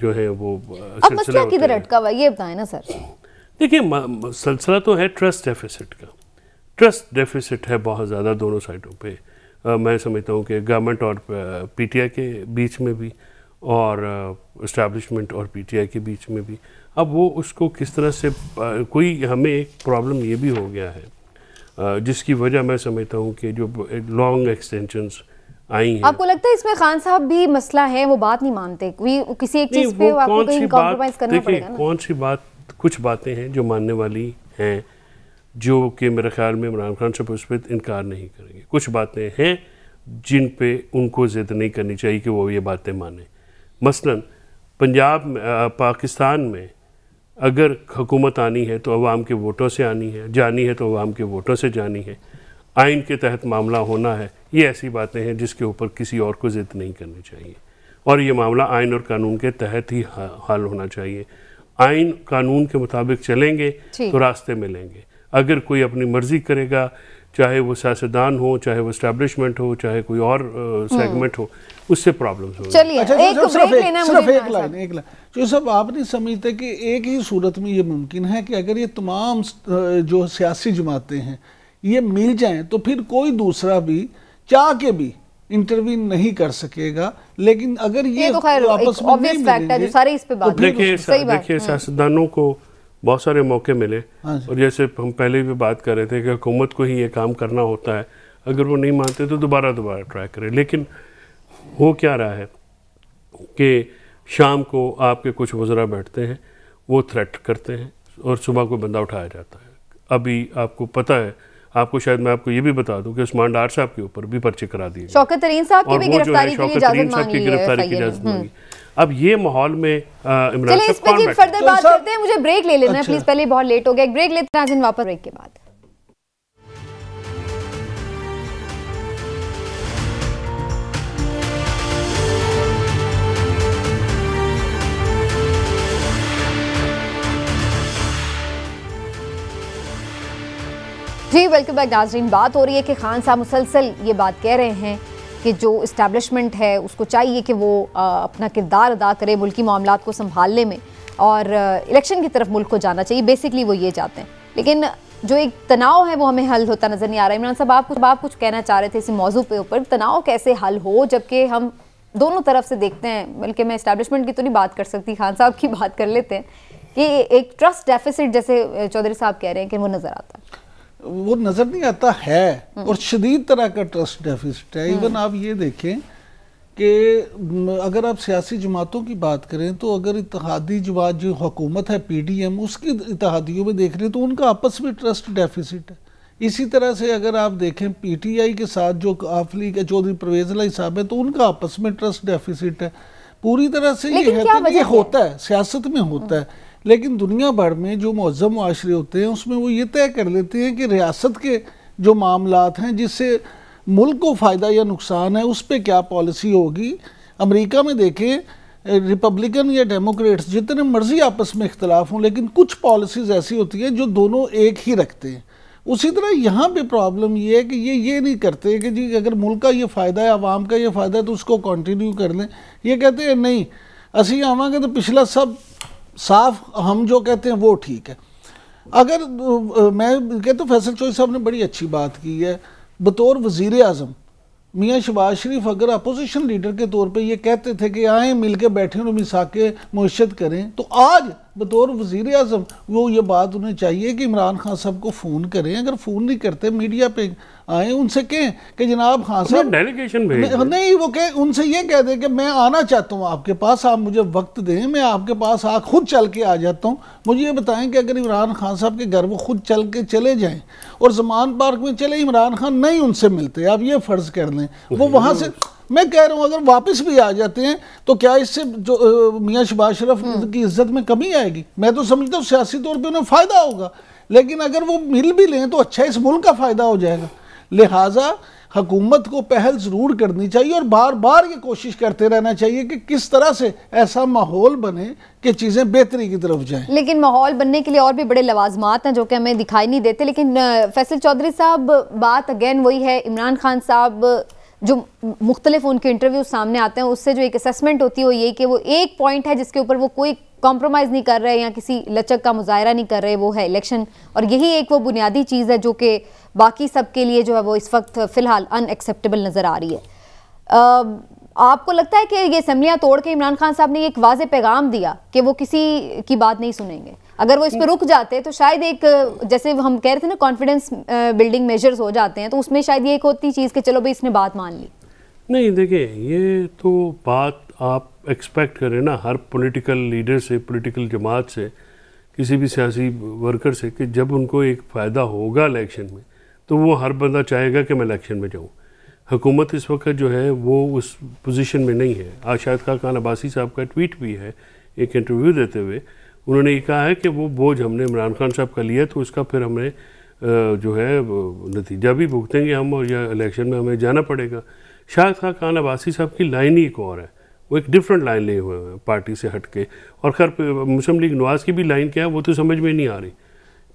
जो है वो अब मसला किधर अटका हुआ ये बताएं ना सर देखिए सिलसिला तो है ट्रस्ट डेफिसिट का ट्रस्ट डेफिसिट है बहुत ज़्यादा दोनों साइडों पे आ, मैं समझता हूँ कि गवर्नमेंट और पीटीआई के बीच में भी और इस्टेब्लिशमेंट और पीटीआई के बीच में भी अब वो उसको किस तरह से आ, कोई हमें एक प्रॉब्लम ये भी हो गया है आ, जिसकी वजह मैं समझता हूँ कि जो लॉन्ग एक्सटेंशनस आई हैं आपको लगता है इसमें खान साहब भी मसला है वो बात नहीं मानते किसी एक चीज पे आपको कहीं कॉम्प्रोमाइज करना पड़ेगा ना कौन सी बात कुछ बातें हैं जो मानने वाली हैं जो कि मेरे ख्याल में इमरान खान साहब उस पर इनकार नहीं करेंगे कुछ बातें हैं जिन पे उनको ज़िद नहीं करनी चाहिए कि वो ये बातें माने मसलन पंजाब पाकिस्तान में अगर हुकूमत आनी है तो आवाम के वोटों से आनी है जानी है तो आवाम के वोटों से जानी है आइन के तहत मामला होना है ये ऐसी बातें हैं जिसके ऊपर किसी और को ज़िद नहीं करनी चाहिए और ये मामला आयन और कानून के तहत ही हल होना चाहिए आयन कानून के मुताबिक चलेंगे तो रास्ते मिलेंगे अगर कोई अपनी मर्ज़ी करेगा चाहे वो सियासतदान हो चाहे वो स्टैब्लिशमेंट हो चाहे कोई और सेगमेंट हम्म। हो उससे प्रॉब्लम हो अच्छा जो सब आप नहीं समझते कि एक ही सूरत में ये मुमकिन है कि अगर ये तमाम जो सियासी जमाते हैं ये मिल जाएं तो फिर कोई दूसरा भी चाह के भी इंटरवीन नहीं कर सकेगा लेकिन अगर ये, तो खैर आपस में है जो सारे इस पे तो बात तो देखिए देखिए सियासतदानों को बहुत सारे मौके मिले हाँ और जैसे हम पहले भी बात कर रहे थे कि हुकूमत को ही ये काम करना होता है अगर वो नहीं मानते तो दोबारा दोबारा ट्राई करें लेकिन हो क्या रहा है कि शाम को आपके कुछ वजरा बैठते हैं वो थ्रेट करते हैं और सुबह को बंदा उठाया जाता है अभी आपको पता है आपको शायद मैं आपको ये भी बता दूं कि उस्मान डार साहब के ऊपर भी पर्चे करा दिए शौकत तरीन साहब की भी गिरफ्तारी के लिए इजाजत मांगी है हम्म। अब ये माहौल में इमरान साहब फर्दर बात तो करते हैं मुझे ब्रेक ले लेना है अच्छा। प्लीज पहले बहुत लेट हो गया एक ब्रेक लेते हैं वापस ब्रेक के बाद जी वेलकम बैक नाजरीन बात हो रही है कि खान साहब मुसलसल ये बात कह रहे हैं कि जो इस्टेबलिशमेंट है उसको चाहिए कि वो अपना किरदार अदा करे मुल्की मामला को संभालने में और इलेक्शन की तरफ मुल्क को जाना चाहिए बेसिकली वो ये चाहते हैं लेकिन जो एक तनाव है वो हमें हल होता नज़र नहीं आ रहा है इमरान साहब आप कुछ आप कुछ कहना चाह रहे थे इसी मौजू के ऊपर तनाव कैसे हल हो जबकि हम दोनों तरफ से देखते हैं बल्कि मैं इस्टेबलिशमेंट की तो नहीं बात कर सकती खान साहब की बात कर लेते हैं कि एक ट्रस्ट डेफिसिट जैसे चौधरी साहब कह रहे हैं कि वो नज़र आता है वो नज़र नहीं आता है हम्म। और शदीद तरह का ट्रस्ट डेफिसिट है इवन हम्म। आप ये देखें कि अगर आप सियासी जमातों की बात करें तो अगर इतिहादी जमात जो हुकूमत है पी डी एम उसकी इतिहादियों में देख रहे हैं तो उनका आपस में ट्रस्ट डेफिसिट है इसी तरह से अगर आप देखें पी टी आई के साथ जो आफली के चौधरी परवेज लाई साहब है तो उनका आपस में ट्रस्ट डेफिसिट है पूरी तरह से ये है तो ये होता है सियासत में होता है लेकिन दुनिया भर में जो मौज़म माशरे होते हैं उसमें वो ये तय कर लेते हैं कि रियासत के जो मामला हैं जिससे मुल्क को फ़ायदा या नुकसान है उस पर क्या पॉलिसी होगी अमरीका में देखें रिपब्लिकन या डेमोक्रेट्स जितने मर्जी आपस में इख्तलाफ हों लेकिन कुछ पॉलिसीज़ ऐसी होती हैं जो दोनों एक ही रखते हैं उसी तरह यहाँ पे प्रॉब्लम ये है कि ये ये नहीं करते कि जी अगर मुल्क का ये फ़ायदा है आवाम का ये फ़ायदा है तो उसको कंटिन्यू कर लें ये कहते हैं नहीं असी आवेंगे तो पिछला सब साफ हम जो कहते हैं वो ठीक है अगर मैं कहता तो फैसल चौधरी साहब ने बड़ी अच्छी बात की है बतौर वजीर अजम मियाँ शबाज शरीफ अगर अपोजिशन लीडर के तौर पे ये कहते थे कि आएँ मिल के बैठें और मिसाके मुशद करें तो आज बतौर वजीर अजम वो ये बात उन्हें चाहिए कि इमरान खान साहब को फ़ोन करें अगर फ़ोन नहीं करते मीडिया पे आए उनसे कहें कि जनाब खान साहब डेलीगेशन भेज नहीं वो कहें उनसे ये कह दें कि मैं आना चाहता हूँ आपके पास आप मुझे वक्त दें मैं आपके पास आ खुद चल के आ जाता हूँ मुझे ये बताएं कि अगर इमरान खान साहब के घर वो खुद चल के चले जाएँ और जमान पार्क में चले इमरान खान नहीं उनसे मिलते आप ये फ़र्ज़ कर लें वो वहाँ से मैं कह रहा हूँ अगर वापस भी आ जाते हैं तो क्या इससे जो मियाँ शबाज शरफ हम्म। की इज्जत में कमी आएगी मैं तो समझता हूँ सियासी तौर पर उन्हें फ़ायदा होगा लेकिन अगर वो मिल भी लें तो अच्छा इस मुल्क का फ़ायदा हो जाएगा लिहाजा हकूमत को पहल ज़रूर करनी चाहिए और बार बार ये कोशिश करते रहना चाहिए कि किस तरह से ऐसा माहौल बने कि चीज़ें बेहतरी की तरफ जाएं लेकिन माहौल बनने के लिए और भी बड़े लवाजमात हैं जो कि हमें दिखाई नहीं देते लेकिन फैसल चौधरी साहब बात अगेन वही है इमरान खान साहब जो मुख्तलिफ उनके इंटरव्यू सामने आते हैं उससे जो एक असेसमेंट होती है वो ये कि वो एक पॉइंट है जिसके ऊपर वो कोई कॉम्प्रोमाइज़ नहीं कर रहे या किसी लचक का मुजाहरा नहीं कर रहे वो है इलेक्शन और यही एक वो बुनियादी चीज़ है जो कि बाकी सब के लिए जो है वो इस वक्त फ़िलहाल अनएक्सेप्टेबल नज़र आ रही है आ, आपको लगता है कि ये असम्बलियाँ तोड़ के इमरान खान साहब ने एक वाज पैगाम दिया कि वो किसी की बात नहीं सुनेंगे अगर वो इस पर हम्म। रुक जाते तो शायद एक जैसे हम कह रहे थे ना कॉन्फिडेंस बिल्डिंग मेजर्स हो जाते हैं तो उसमें शायद ये एक होती चीज़ कि चलो भाई इसने बात मान ली नहीं देखिए ये तो बात आप एक्सपेक्ट करें ना हर पॉलिटिकल लीडर से पॉलिटिकल जमात से किसी भी सियासी वर्कर से कि जब उनको एक फ़ायदा होगा इलेक्शन में तो वो हर बंदा चाहेगा कि मैं इलेक्शन में जाऊँ हुकूमत इस वक्त जो है वो उस पोजीशन में नहीं है आज शायद खान अब्बासी साहब का ट्वीट भी है एक इंटरव्यू देते हुए उन्होंने ये कहा है कि वो बोझ हमने इमरान खान साहब का लिया तो उसका फिर हमने जो है नतीजा भी भुगतेंगे हम और या इलेक्शन में हमें जाना पड़ेगा शाह खा खान अबासी साहब की लाइन ही एक और है वो एक डिफरेंट लाइन ले हुए हैं पार्टी से हट के और खैर मुस्लिम लीग नवाज़ की भी लाइन क्या है वो तो समझ में नहीं आ रही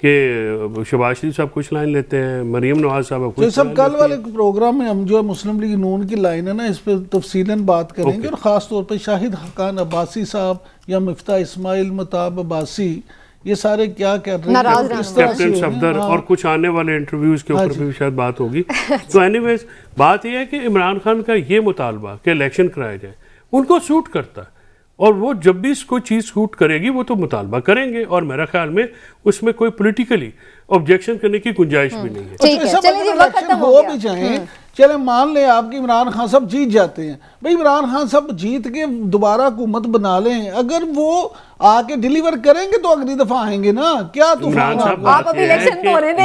कि शबाज शरीफ साहब कुछ लाइन लेते हैं मरीम नवाज साहब कुछ सब कल वाले प्रोग्राम में हम जो है मुस्लिम लीग नून की लाइन है ना इस पर तफसीला बात करेंगे और ख़ास तौर पर शाहिद हकान अब्बासी साहब या मफ्ता इसमाइल मताब अब्बासी ये सारे क्या कर रहे हैं कैप्टन सफदर हाँ। और कुछ आने वाले इंटरव्यूज के ऊपर हाँ भी शायद बात होगी तो एनीवेज बात यह है कि इमरान खान का ये मुतालबा कि इलेक्शन कराया जाए उनको सूट करता है और वो जब भी इसको चीज़ सूट करेगी वो तो मुतालबा करेंगे और मेरा ख्याल में उसमें कोई पोलिटिकली ऑब्जेक्शन करने की गुंजाइश भी हम्म। नहीं है हो भी जाए हम्म। चले मान लें आपकी इमरान खान साहब जीत जाते हैं भाई इमरान खान साहब जीत के दोबारा हुकूमत बना लें अगर वो आके डिलीवर करेंगे तो अगली दफा आएंगे ना क्या तुम आप अभी इलेक्शन तो होने दें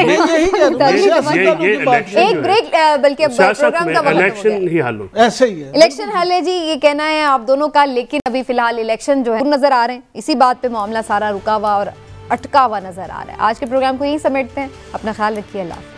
एक ब्रेक बल्कि इलेक्शन मतलब ही हल ऐसे ही है इलेक्शन हल है जी ये कहना है आप दोनों का लेकिन अभी फिलहाल इलेक्शन जो है नजर आ रहे हैं इसी बात पे मामला सारा रुका हुआ और अटका हुआ नजर आ रहा है आज के प्रोग्राम को यही समेटते हैं अपना ख्याल रखिए अल्लाह